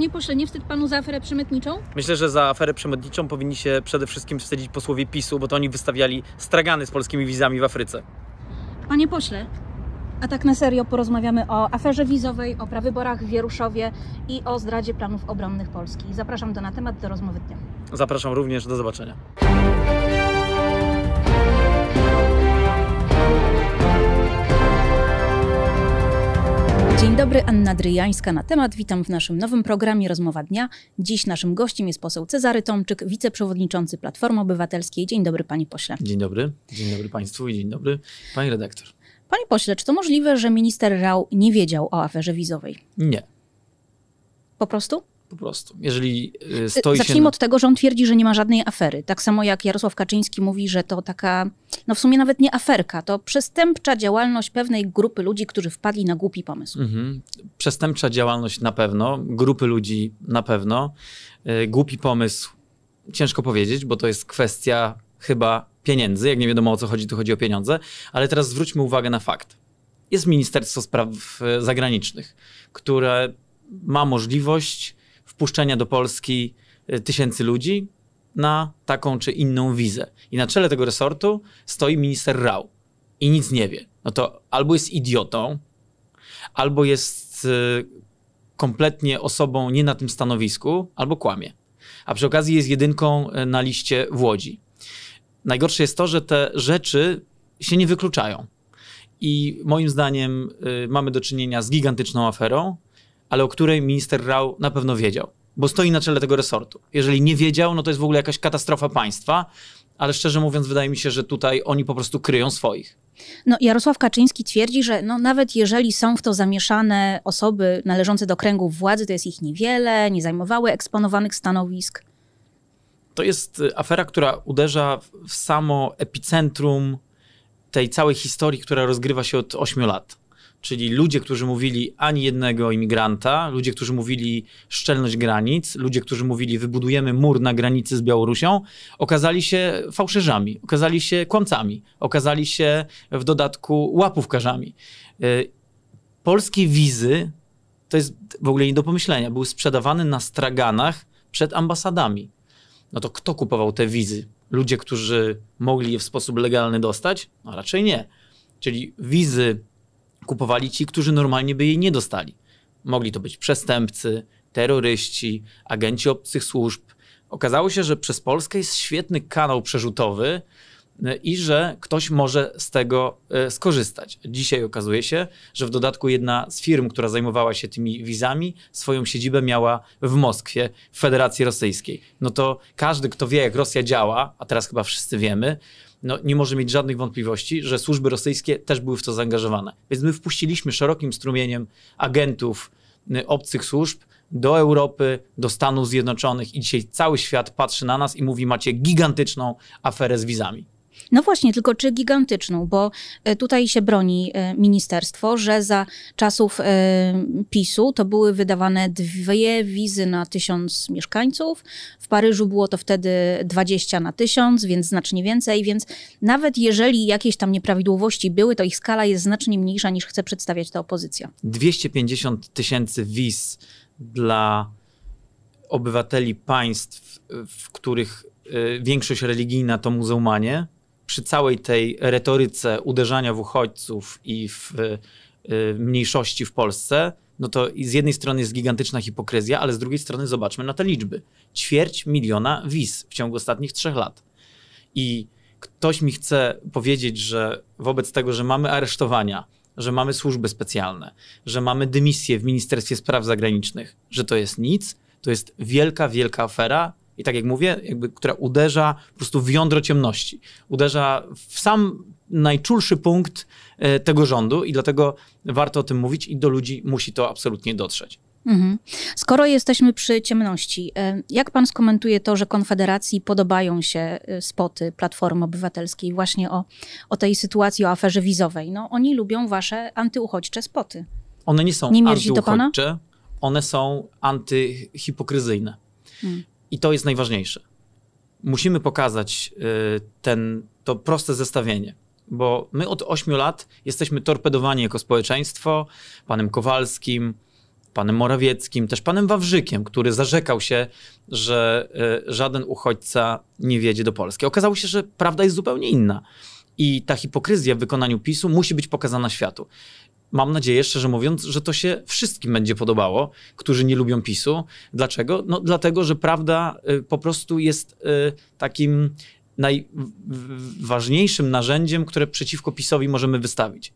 Panie pośle, nie wstyd panu za aferę przemytniczą? Myślę, że za aferę przemytniczą powinni się przede wszystkim wstydzić posłowie PiSu, bo to oni wystawiali stragany z polskimi wizami w Afryce. Panie pośle, a tak na serio porozmawiamy o aferze wizowej, o prawyborach w Wieruszowie i o zdradzie planów obronnych Polski. Zapraszam do na temat do rozmowy dnia. Zapraszam również, do zobaczenia. dobry, Anna Dryjańska na temat. Witam w naszym nowym programie Rozmowa Dnia. Dziś naszym gościem jest poseł Cezary Tomczyk, wiceprzewodniczący Platformy Obywatelskiej. Dzień dobry, panie pośle. Dzień dobry, dzień dobry państwu i dzień dobry, pani redaktor. Panie pośle, czy to możliwe, że minister Rał nie wiedział o aferze wizowej? Nie. Po prostu? Po prostu. Jeżeli y, y, stoi Zacznijmy od tego, że on twierdzi, że nie ma żadnej afery. Tak samo jak Jarosław Kaczyński mówi, że to taka, no w sumie nawet nie aferka, to przestępcza działalność pewnej grupy ludzi, którzy wpadli na głupi pomysł. Mhm. Przestępcza działalność na pewno, grupy ludzi na pewno. Y, głupi pomysł ciężko powiedzieć, bo to jest kwestia chyba pieniędzy. Jak nie wiadomo o co chodzi, tu chodzi o pieniądze. Ale teraz zwróćmy uwagę na fakt. Jest Ministerstwo Spraw Zagranicznych, które ma możliwość wpuszczenia do Polski e, tysięcy ludzi na taką czy inną wizę. I na czele tego resortu stoi minister Rao i nic nie wie. No to albo jest idiotą, albo jest e, kompletnie osobą nie na tym stanowisku, albo kłamie. A przy okazji jest jedynką e, na liście w Łodzi. Najgorsze jest to, że te rzeczy się nie wykluczają. I moim zdaniem mamy do czynienia z gigantyczną aferą, ale o której minister Rao na pewno wiedział, bo stoi na czele tego resortu. Jeżeli nie wiedział, no to jest w ogóle jakaś katastrofa państwa, ale szczerze mówiąc, wydaje mi się, że tutaj oni po prostu kryją swoich. No, Jarosław Kaczyński twierdzi, że no, nawet jeżeli są w to zamieszane osoby należące do kręgów władzy, to jest ich niewiele, nie zajmowały eksponowanych stanowisk. To jest y, afera, która uderza w samo epicentrum tej całej historii, która rozgrywa się od 8 lat czyli ludzie, którzy mówili ani jednego imigranta, ludzie, którzy mówili szczelność granic, ludzie, którzy mówili wybudujemy mur na granicy z Białorusią, okazali się fałszerzami, okazali się kłamcami, okazali się w dodatku łapówkarzami. Y, polskie wizy, to jest w ogóle nie do pomyślenia, były sprzedawane na straganach przed ambasadami. No to kto kupował te wizy? Ludzie, którzy mogli je w sposób legalny dostać? No raczej nie. Czyli wizy kupowali ci, którzy normalnie by jej nie dostali. Mogli to być przestępcy, terroryści, agenci obcych służb. Okazało się, że przez Polskę jest świetny kanał przerzutowy e, i że ktoś może z tego e, skorzystać. Dzisiaj okazuje się, że w dodatku jedna z firm, która zajmowała się tymi wizami, swoją siedzibę miała w Moskwie, w Federacji Rosyjskiej. No to każdy, kto wie, jak Rosja działa, a teraz chyba wszyscy wiemy, no, nie może mieć żadnych wątpliwości, że służby rosyjskie też były w to zaangażowane. Więc my wpuściliśmy szerokim strumieniem agentów y, obcych służb do Europy, do Stanów Zjednoczonych i dzisiaj cały świat patrzy na nas i mówi: Macie gigantyczną aferę z wizami. No właśnie, tylko czy gigantyczną, bo e, tutaj się broni e, ministerstwo, że za czasów e, PiSu to były wydawane dwie wizy na tysiąc mieszkańców. W Paryżu było to wtedy 20 na tysiąc, więc znacznie więcej, więc nawet jeżeli jakieś tam nieprawidłowości były, to ich skala jest znacznie mniejsza niż chce przedstawiać ta opozycja. 250 tysięcy wiz dla obywateli państw, w których większość religijna to muzułmanie, przy całej tej retoryce uderzania w uchodźców i w y, mniejszości w Polsce, no to z jednej strony jest gigantyczna hipokryzja, ale z drugiej strony zobaczmy na te liczby. Ćwierć miliona wiz w ciągu ostatnich trzech lat. I ktoś mi chce powiedzieć, że wobec tego, że mamy aresztowania, że mamy służby specjalne, że mamy dymisję w Ministerstwie Spraw Zagranicznych, że to jest nic, to jest wielka, wielka afera, i tak jak mówię, jakby, która uderza po prostu w jądro ciemności. Uderza w sam najczulszy punkt e, tego rządu i dlatego warto o tym mówić i do ludzi musi to absolutnie dotrzeć. Mhm. Skoro jesteśmy przy ciemności, e, jak pan skomentuje to, że Konfederacji podobają się e, spoty Platformy Obywatelskiej właśnie o, o tej sytuacji, o aferze wizowej? No, oni lubią wasze antyuchodźcze spoty. One nie są nie antyuchodźcze, one są antyhipokryzyjne. Hmm. I to jest najważniejsze. Musimy pokazać y, ten, to proste zestawienie, bo my od 8 lat jesteśmy torpedowani jako społeczeństwo panem Kowalskim, panem Morawieckim, też panem Wawrzykiem, który zarzekał się, że y, żaden uchodźca nie wjedzie do Polski. Okazało się, że prawda jest zupełnie inna. I ta hipokryzja w wykonaniu PiSu musi być pokazana światu mam nadzieję, szczerze mówiąc, że to się wszystkim będzie podobało, którzy nie lubią PiSu. Dlaczego? No dlatego, że prawda y, po prostu jest y, takim najważniejszym narzędziem, które przeciwko PiSowi możemy wystawić.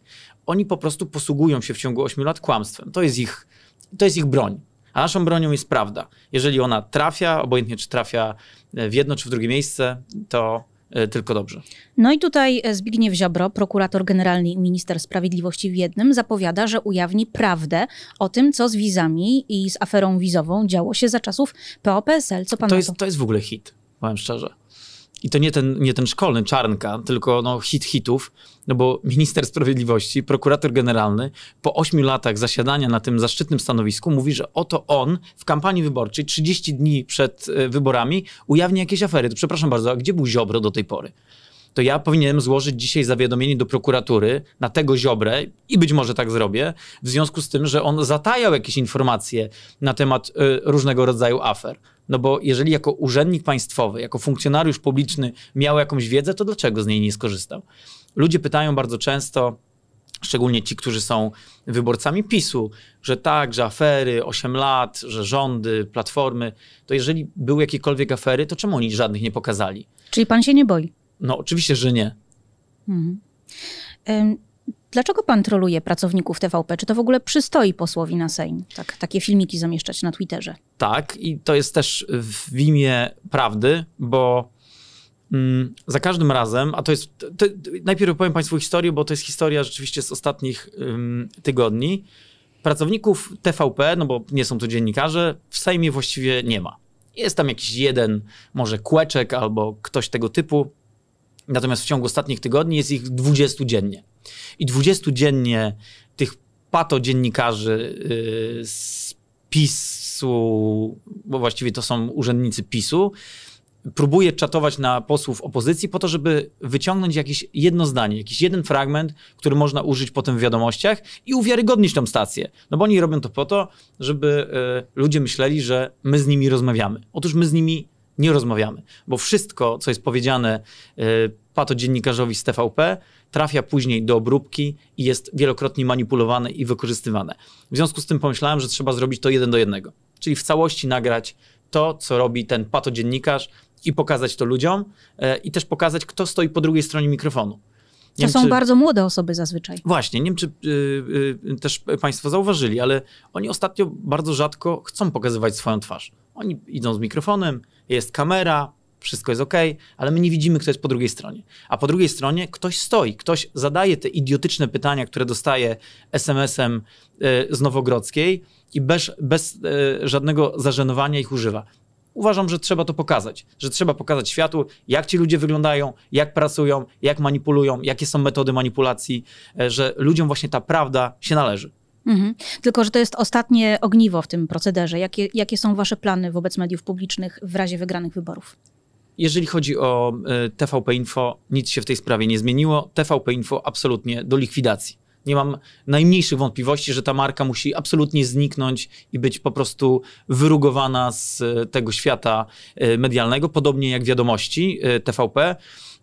Oni po prostu posługują się w ciągu 8 lat kłamstwem. To jest ich, to jest ich broń. A naszą bronią jest prawda. Jeżeli ona trafia, obojętnie czy trafia e, w jedno czy w drugie miejsce, to E, tylko dobrze. No i tutaj e, Zbigniew Ziobro, prokurator generalny i minister sprawiedliwości w jednym, zapowiada, że ujawni prawdę o tym, co z wizami i z aferą wizową działo się za czasów POPSL. Co pan to jest, to? to jest w ogóle hit, powiem szczerze. I to nie ten, nie ten szkolny Czarnka, tylko no, hit hitów, no bo minister sprawiedliwości, prokurator generalny po ośmiu latach zasiadania na tym zaszczytnym stanowisku mówi, że oto on w kampanii wyborczej 30 dni przed e, wyborami ujawni jakieś afery. To przepraszam bardzo, a gdzie był Ziobro do tej pory? to ja powinienem złożyć dzisiaj zawiadomienie do prokuratury na tego ziobre i być może tak zrobię, w związku z tym, że on zatajał jakieś informacje na temat y, różnego rodzaju afer. No bo jeżeli jako urzędnik państwowy, jako funkcjonariusz publiczny miał jakąś wiedzę, to dlaczego z niej nie skorzystał? Ludzie pytają bardzo często, szczególnie ci, którzy są wyborcami PiSu, że tak, że afery, 8 lat, że rządy, platformy, to jeżeli były jakiekolwiek afery, to czemu oni żadnych nie pokazali? Czyli pan się nie boi? No oczywiście, że nie. Mhm. Dlaczego pan troluje pracowników TVP? Czy to w ogóle przystoi posłowi na Sejm, tak, takie filmiki zamieszczać na Twitterze? Tak, i to jest też w imię prawdy, bo mm, za każdym razem, a to jest, to, to, najpierw opowiem państwu historię, bo to jest historia rzeczywiście z ostatnich ym, tygodni. Pracowników TVP, no bo nie są to dziennikarze, w Sejmie właściwie nie ma. Jest tam jakiś jeden, może kłeczek albo ktoś tego typu, Natomiast w ciągu ostatnich tygodni jest ich 20 dziennie. I 20 dziennie tych patodziennikarzy y, z PiSu, bo właściwie to są urzędnicy PiSu, próbuje czatować na posłów opozycji po to, żeby wyciągnąć jakieś jedno zdanie, jakiś jeden fragment, który można użyć potem w wiadomościach i uwiarygodnić tą stację. No bo oni robią to po to, żeby y, ludzie myśleli, że my z nimi rozmawiamy. Otóż my z nimi nie rozmawiamy, bo wszystko, co jest powiedziane y, patodziennikarzowi z TVP, trafia później do obróbki i jest wielokrotnie manipulowane i wykorzystywane. W związku z tym pomyślałem, że trzeba zrobić to jeden do jednego, czyli w całości nagrać to, co robi ten patodziennikarz i pokazać to ludziom e, i też pokazać, kto stoi po drugiej stronie mikrofonu. To wiem, są czy... bardzo młode osoby zazwyczaj. Właśnie, nie wiem, czy yy, yy, też Państwo zauważyli, ale oni ostatnio bardzo rzadko chcą pokazywać swoją twarz. Oni idą z mikrofonem, jest kamera, wszystko jest ok, ale my nie widzimy, kto jest po drugiej stronie. A po drugiej stronie ktoś stoi, ktoś zadaje te idiotyczne pytania, które dostaje SMS-em e, z Nowogrodzkiej i bez, bez e, żadnego zażenowania ich używa. Uważam, że trzeba to pokazać, że trzeba pokazać światu, jak ci ludzie wyglądają, jak pracują, jak manipulują, jakie są metody manipulacji, e, że ludziom właśnie ta prawda się należy. Mhm. Tylko, że to jest ostatnie ogniwo w tym procederze. Jakie, jakie są Wasze plany wobec mediów publicznych w razie wygranych wyborów? Jeżeli chodzi o e, TVP Info, nic się w tej sprawie nie zmieniło. TVP Info absolutnie do likwidacji. Nie mam najmniejszych wątpliwości, że ta marka musi absolutnie zniknąć i być po prostu wyrugowana z e, tego świata e, medialnego, podobnie jak wiadomości TVP.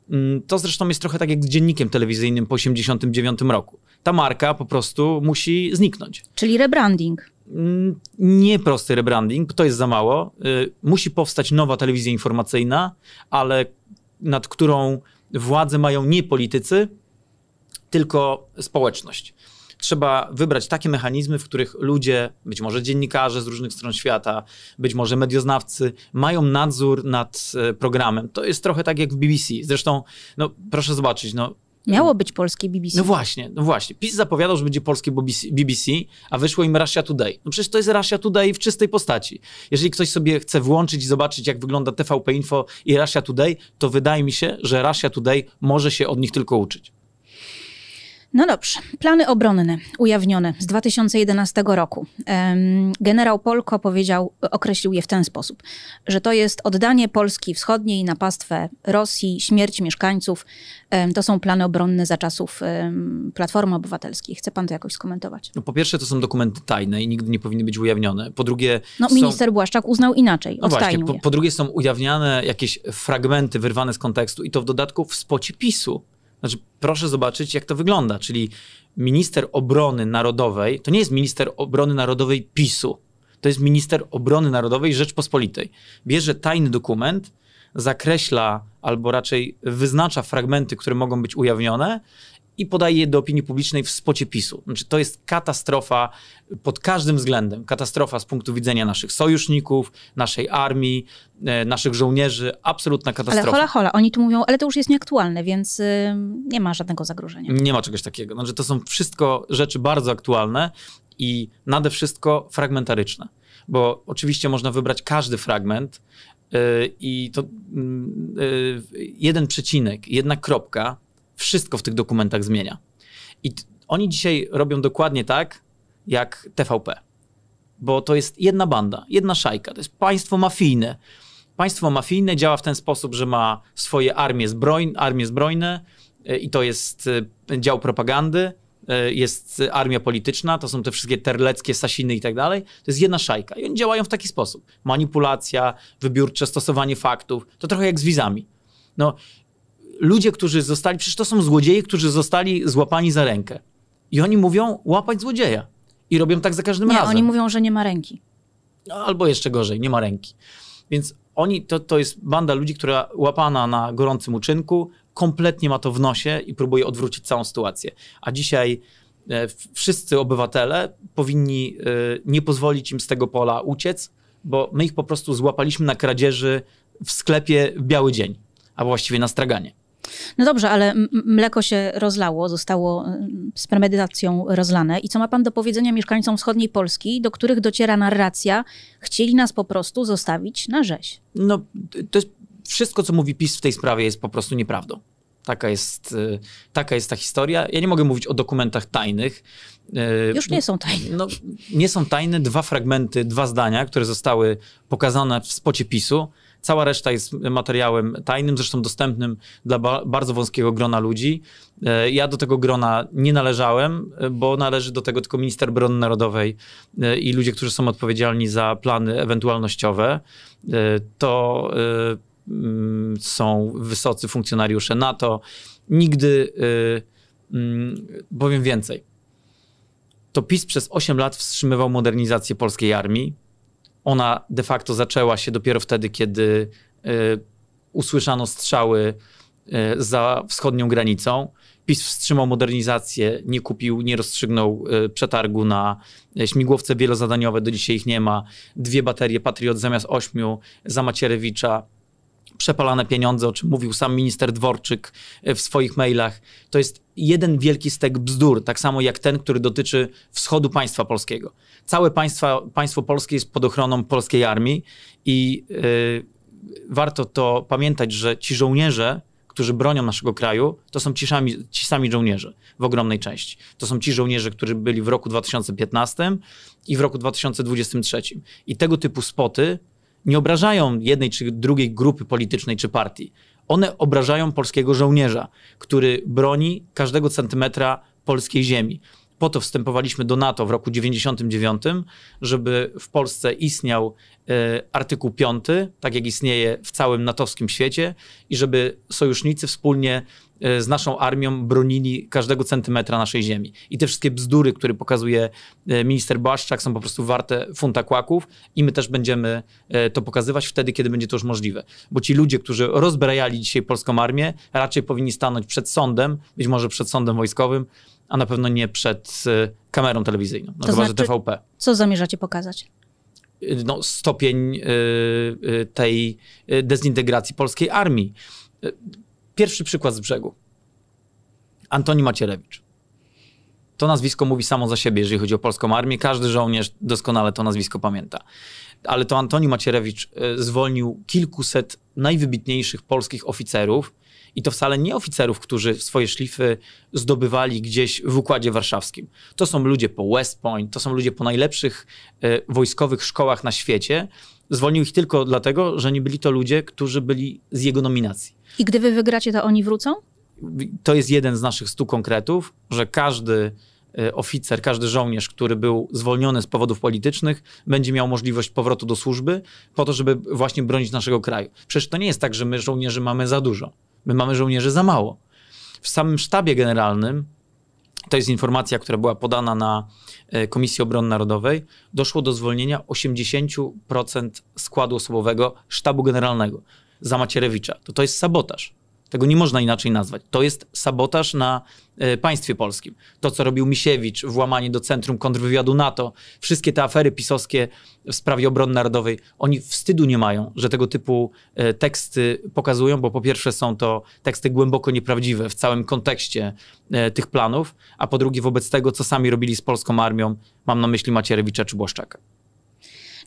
Mm, to zresztą jest trochę tak jak z dziennikiem telewizyjnym po 1989 roku. Ta marka po prostu musi zniknąć. Czyli rebranding. Mm, nie prosty rebranding, to jest za mało. Y, musi powstać nowa telewizja informacyjna, ale nad którą władzę mają nie politycy, tylko społeczność. Trzeba wybrać takie mechanizmy, w których ludzie, być może dziennikarze z różnych stron świata, być może medioznawcy, mają nadzór nad y, programem. To jest trochę tak jak w BBC. Zresztą, no, proszę zobaczyć, no, Miało być polskie BBC. No właśnie, no właśnie. PiS zapowiadał, że będzie polskie BBC, a wyszło im Russia Today. No przecież to jest Russia Today w czystej postaci. Jeżeli ktoś sobie chce włączyć i zobaczyć, jak wygląda TVP Info i Russia Today, to wydaje mi się, że Russia Today może się od nich tylko uczyć. No dobrze, plany obronne ujawnione z 2011 roku. Generał Polko powiedział, określił je w ten sposób, że to jest oddanie Polski wschodniej na pastwę Rosji, śmierć mieszkańców. To są plany obronne za czasów Platformy Obywatelskiej. Chce pan to jakoś skomentować? No po pierwsze, to są dokumenty tajne i nigdy nie powinny być ujawnione. Po drugie... No są... minister Błaszczak uznał inaczej, no właśnie, po, po drugie są ujawniane jakieś fragmenty wyrwane z kontekstu i to w dodatku w spocie PiSu. Znaczy, proszę zobaczyć, jak to wygląda. Czyli minister obrony narodowej to nie jest minister obrony narodowej PiSu. To jest minister obrony narodowej Rzeczpospolitej. Bierze tajny dokument, zakreśla albo raczej wyznacza fragmenty, które mogą być ujawnione i podaje je do opinii publicznej w spocie PiSu. Znaczy, to jest katastrofa pod każdym względem. Katastrofa z punktu widzenia naszych sojuszników, naszej armii, e, naszych żołnierzy. Absolutna katastrofa. Ale hola, hola, oni tu mówią, ale to już jest nieaktualne, więc y, nie ma żadnego zagrożenia. Nie ma czegoś takiego. Znaczy, to są wszystko rzeczy bardzo aktualne i nade wszystko fragmentaryczne. Bo oczywiście można wybrać każdy fragment, y, i to mm, y, jeden przecinek, jedna kropka wszystko w tych dokumentach zmienia. I oni dzisiaj robią dokładnie tak, jak TVP. Bo to jest jedna banda, jedna szajka, to jest państwo mafijne. Państwo mafijne działa w ten sposób, że ma swoje armie, zbrojn, armie zbrojne e, i to jest e, dział propagandy, e, jest armia polityczna, to są te wszystkie terleckie, sasiny i tak dalej. To jest jedna szajka i oni działają w taki sposób. Manipulacja, wybiórcze stosowanie faktów, to trochę jak z wizami. No, ludzie, którzy zostali, przecież to są złodzieje, którzy zostali złapani za rękę. I oni mówią, łapać złodzieja. I robią tak za każdym nie, razem. Oni mówią, że nie ma ręki. No, albo jeszcze gorzej, nie ma ręki. Więc oni, to, to jest banda ludzi, która łapana na gorącym uczynku, kompletnie ma to w nosie i próbuje odwrócić całą sytuację. A dzisiaj e, wszyscy obywatele powinni e, nie pozwolić im z tego pola uciec, bo my ich po prostu złapaliśmy na kradzieży w sklepie w biały dzień, a właściwie na straganie. No dobrze, ale mleko się rozlało, zostało y, z premedytacją rozlane. I co ma pan do powiedzenia mieszkańcom wschodniej Polski, do których dociera narracja, chcieli nas po prostu zostawić na rzeź? No, to jest, wszystko, co mówi PiS w tej sprawie jest po prostu nieprawdą. Taka jest, y, taka jest ta historia. Ja nie mogę mówić o dokumentach tajnych. Y, Już nie są tajne. No, nie są tajne dwa fragmenty, dwa zdania, które zostały pokazane w spocie PiSu. Cała reszta jest materiałem tajnym, zresztą dostępnym dla ba bardzo wąskiego grona ludzi. E, ja do tego grona nie należałem, e, bo należy do tego tylko minister broni narodowej e, i ludzie, którzy są odpowiedzialni za plany ewentualnościowe. To mm, są wysocy funkcjonariusze NATO. Nigdy, mm, powiem więcej, to PiS przez 8 lat wstrzymywał modernizację polskiej armii ona de facto zaczęła się dopiero wtedy, kiedy e, usłyszano strzały e, za wschodnią granicą. PiS wstrzymał modernizację, nie kupił, nie rozstrzygnął e, przetargu na śmigłowce wielozadaniowe, do dzisiaj ich nie ma. Dwie baterie Patriot zamiast ośmiu za Macierewicza przepalane pieniądze, o czym mówił sam minister Dworczyk e, w swoich mailach. To jest jeden wielki stek bzdur, tak samo jak ten, który dotyczy wschodu państwa polskiego. Całe państwa, państwo polskie jest pod ochroną polskiej armii i yy, warto to pamiętać, że ci żołnierze, którzy bronią naszego kraju, to są ci ci sami żołnierze w ogromnej części. To są ci żołnierze, którzy byli w roku 2015 i w roku 2023. I tego typu spoty nie obrażają jednej czy drugiej grupy politycznej czy partii. One obrażają polskiego żołnierza, który broni każdego centymetra polskiej ziemi. Po to wstępowaliśmy do NATO w roku 99, żeby w Polsce istniał e, artykuł 5, tak jak istnieje w całym natowskim świecie, i żeby sojusznicy wspólnie E, z naszą armią bronili każdego centymetra naszej ziemi. I te wszystkie bzdury, które pokazuje e, minister Błaszczak, są po prostu warte funta kłaków i my też będziemy e, to pokazywać wtedy, kiedy będzie to już możliwe. Bo ci ludzie, którzy rozbrajali dzisiaj polską armię, raczej powinni stanąć przed sądem, być może przed sądem wojskowym, a na pewno nie przed kamerą telewizyjną, no to chyba, znaczy, że TVP. Co zamierzacie pokazać? No, stopień tej dezintegracji polskiej armii Pierwszy przykład z brzegu. Antoni Macierewicz. To nazwisko mówi samo za siebie, jeżeli chodzi o polską armię. Każdy żołnierz doskonale to nazwisko pamięta. Ale to Antoni Macierewicz e, zwolnił kilkuset najwybitniejszych polskich oficerów, i to wcale nie oficerów, którzy swoje szlify zdobywali gdzieś w Układzie Warszawskim. To są ludzie po West Point, to są ludzie po najlepszych y, wojskowych szkołach na świecie, Zwolnił ich tylko dlatego, że nie byli to ludzie, którzy byli z jego nominacji. I gdy wy wygracie, to oni wrócą? To jest jeden z naszych stu konkretów, że każdy e, oficer, każdy żołnierz, który był zwolniony z powodów politycznych, będzie miał możliwość powrotu do służby po to, żeby właśnie bronić naszego kraju. Przecież to nie jest tak, że my żołnierzy mamy za dużo. My mamy żołnierzy za mało. W samym sztabie generalnym to jest informacja, która była podana na e, Komisji Obrony Narodowej, doszło do zwolnienia 80% składu osobowego Sztabu Generalnego za Macierewicza. To, to jest sabotaż. Tego nie można inaczej nazwać. To jest sabotaż na e, państwie polskim. To, co robił Misiewicz, włamanie do centrum kontrwywiadu NATO, wszystkie te afery pisowskie w sprawie obrony narodowej, oni wstydu nie mają, że tego typu e, teksty pokazują, bo po pierwsze są to teksty głęboko nieprawdziwe w całym kontekście e, tych planów, a po drugie wobec tego, co sami robili z polską armią, mam na myśli Macierewicza czy Błaszczaka.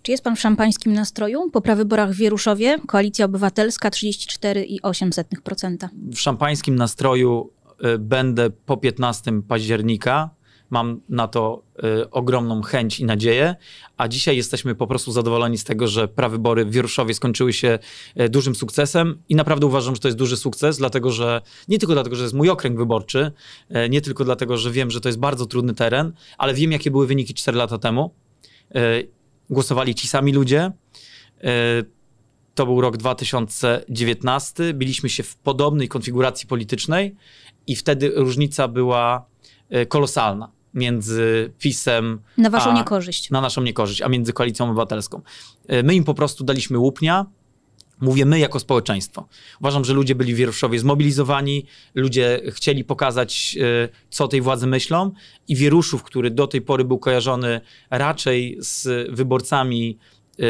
Czy jest pan w szampańskim nastroju? Po prawyborach w Wieruszowie, Koalicja Obywatelska 34,8%. W szampańskim nastroju y, będę po 15 października. Mam na to y, ogromną chęć i nadzieję, a dzisiaj jesteśmy po prostu zadowoleni z tego, że prawybory w Wieruszowie skończyły się y, dużym sukcesem i naprawdę uważam, że to jest duży sukces, dlatego że nie tylko dlatego, że jest mój okręg wyborczy, nie tylko dlatego, że wiem, że to jest bardzo trudny teren, ale wiem, jakie były wyniki 4 lata temu głosowali ci sami ludzie. E, to był rok 2019. Byliśmy się w podobnej konfiguracji politycznej i wtedy różnica była e, kolosalna między PiSem. Na waszą a, niekorzyść. Na naszą niekorzyść, a między koalicją obywatelską. E, my im po prostu daliśmy łupnia, Mówię my jako społeczeństwo. Uważam, że ludzie byli w Wieruszowie zmobilizowani, ludzie chcieli pokazać, e, co tej władzy myślą i Wieruszów, który do tej pory był kojarzony raczej z wyborcami e,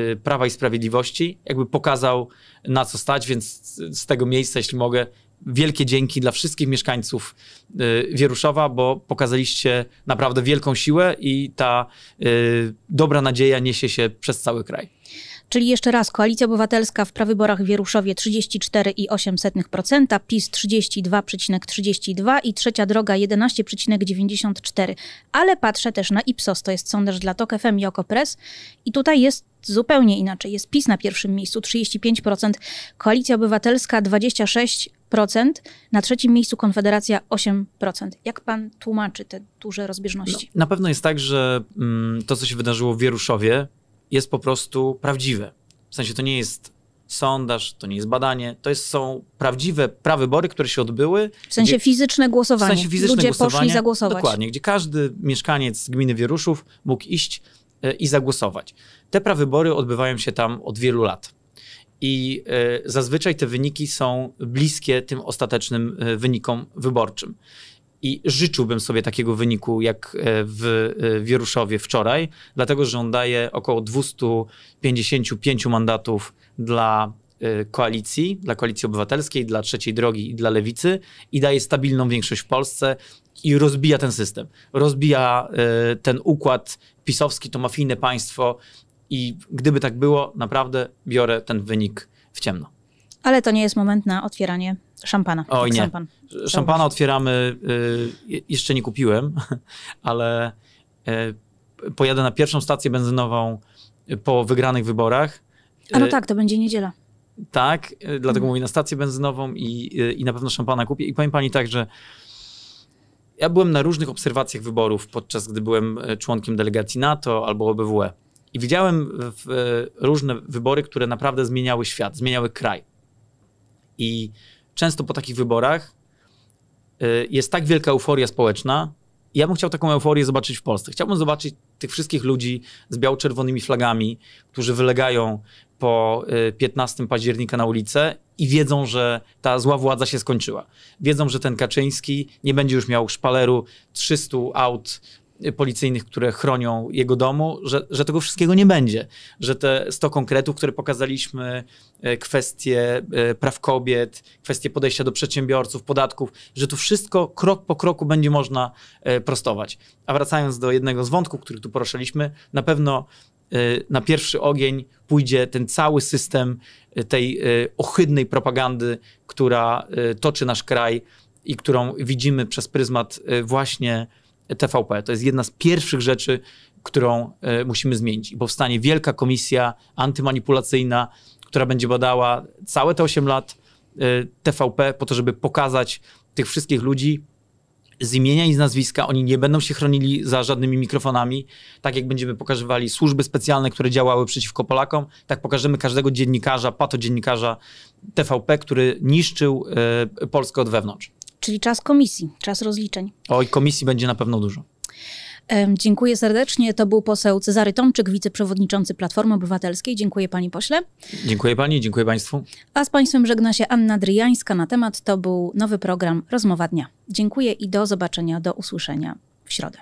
e, Prawa i Sprawiedliwości, jakby pokazał na co stać, więc z tego miejsca, jeśli mogę, wielkie dzięki dla wszystkich mieszkańców Wieruszowa, bo pokazaliście naprawdę wielką siłę i ta dobra nadzieja niesie się przez cały kraj. Czyli jeszcze raz, Koalicja Obywatelska w prawyborach w Wieruszowie 34,8%, PiS 32,32 i Trzecia Droga 11,94. Ale patrzę też na Ipsos, to jest sondaż dla TOK FM i Okopres i tutaj jest zupełnie inaczej. Jest PiS na pierwszym miejscu 35%, Koalicja Obywatelska 26%, na trzecim miejscu Konfederacja 8%. Jak pan tłumaczy te duże rozbieżności? No, na pewno jest tak, że mm, to, co się wydarzyło w Wieruszowie, jest po prostu prawdziwe. W sensie to nie jest sondaż, to nie jest badanie, to jest, są prawdziwe prawybory, które się odbyły. W sensie gdzie, fizyczne głosowanie. W sensie fizyczne Ludzie głosowanie, poszli zagłosować. Dokładnie, gdzie każdy mieszkaniec gminy Wieruszów mógł iść e, i zagłosować. Te prawybory odbywają się tam od wielu lat. I e, zazwyczaj te wyniki są bliskie tym ostatecznym e, wynikom wyborczym. I życzyłbym sobie takiego wyniku jak e, w e, Wieruszowie wczoraj, dlatego że on daje około 255 mandatów dla e, koalicji, dla koalicji obywatelskiej, dla trzeciej drogi i dla lewicy i daje stabilną większość w Polsce i rozbija ten system. Rozbija ten układ pisowski, to mafijne państwo i gdyby tak było, naprawdę biorę ten wynik w ciemno. Ale to nie jest moment na otwieranie szampana. Oj nie. Szampan. Szampana otwieramy, y, jeszcze nie kupiłem, ale y, pojadę na pierwszą stację benzynową po wygranych wyborach. A no e, tak, to będzie niedziela. Tak, e, dlatego mhm. mówię na stację benzynową i, i na pewno szampana kupię. I powiem pani tak, że ja byłem na różnych obserwacjach wyborów, podczas gdy byłem członkiem delegacji NATO albo OBWE. I widziałem różne wybory, które naprawdę zmieniały świat, zmieniały kraj. I często po takich wyborach y, jest tak wielka euforia społeczna. Ja bym chciał taką euforię zobaczyć w Polsce. Chciałbym zobaczyć tych wszystkich ludzi z biało-czerwonymi flagami, którzy wylegają po 15 y, października na ulicę i wiedzą, że ta zła władza się skończyła. Wiedzą, że ten Kaczyński nie będzie już miał szpaleru 300 aut policyjnych, które chronią jego domu, że, że tego wszystkiego nie będzie. Że te 100 konkretów, które pokazaliśmy, e, kwestie e, praw kobiet, kwestie podejścia do przedsiębiorców, podatków, że tu wszystko krok po kroku będzie można e, prostować. A wracając do jednego z wątków, który tu poruszaliśmy, na pewno na pierwszy ogień pójdzie ten cały system tej ohydnej propagandy, która toczy nasz kraj i którą widzimy przez pryzmat właśnie TVP. To jest jedna z pierwszych rzeczy, którą y, musimy zmienić. I powstanie wielka komisja antymanipulacyjna, która będzie badała całe te 8 lat y, e, TVP po to, żeby pokazać tych wszystkich ludzi z imienia i z nazwiska. Oni nie będą się chronili za żadnymi mikrofonami. Tak jak będziemy pokazywali służby specjalne, które działały przeciwko Polakom, tak pokażemy każdego dziennikarza, patodziennikarza TVP, który niszczył y, Polskę od wewnątrz czyli czas komisji, czas rozliczeń. Oj, komisji będzie na pewno dużo. Dziękuję serdecznie. To był poseł Cezary Tomczyk, wiceprzewodniczący Platformy Obywatelskiej. Dziękuję pani pośle. Dziękuję pani, dziękuję państwu. A z państwem żegna się Anna Dryjańska na temat. To był nowy program Rozmowa Dnia. Dziękuję i do zobaczenia, do usłyszenia w środę.